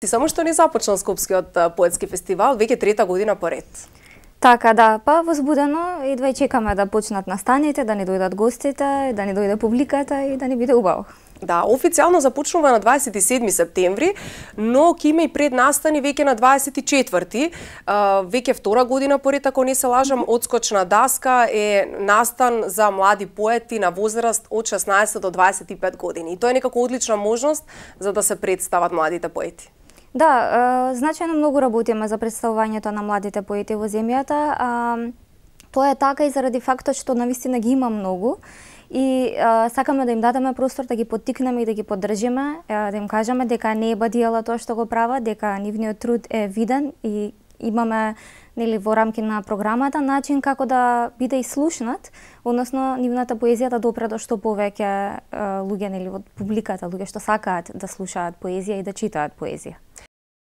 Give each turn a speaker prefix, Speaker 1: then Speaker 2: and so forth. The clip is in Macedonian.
Speaker 1: Ти само што не започна Скопскиот поетски фестивал, веќе трета година поред.
Speaker 2: Така, да, па возбудено едва и чекаме да почнат настаните, да не дојдат гостите, да не дојде
Speaker 1: публиката и да не биде убаво. Да, официјално започнува на 27 септември, но ќе има и преднастани веќе на 24 Веќе втора година поред, ако не се лажам, одскочна даска е настан за млади поети на возраст од 16 до 25 години. И тоа е некако одлична можност за да се представат младите поети.
Speaker 2: Да, значајно многу работиме за представувањето на младите поети во земјата. А, тоа е така и заради фактот што навистина ги има многу и а, сакаме да им дадеме простор да ги поттикнеме и да ги поддржиме, да им кажеме дека не е бадијала тоа што го права, дека нивниот труд е виден и имаме нели во рамки на програмата начин како да биде и слушнат, односно нивната поезија да допре до што повеќе луѓе нели во публиката, луѓе што сакаат да слушаат поезија и да читаат поезија.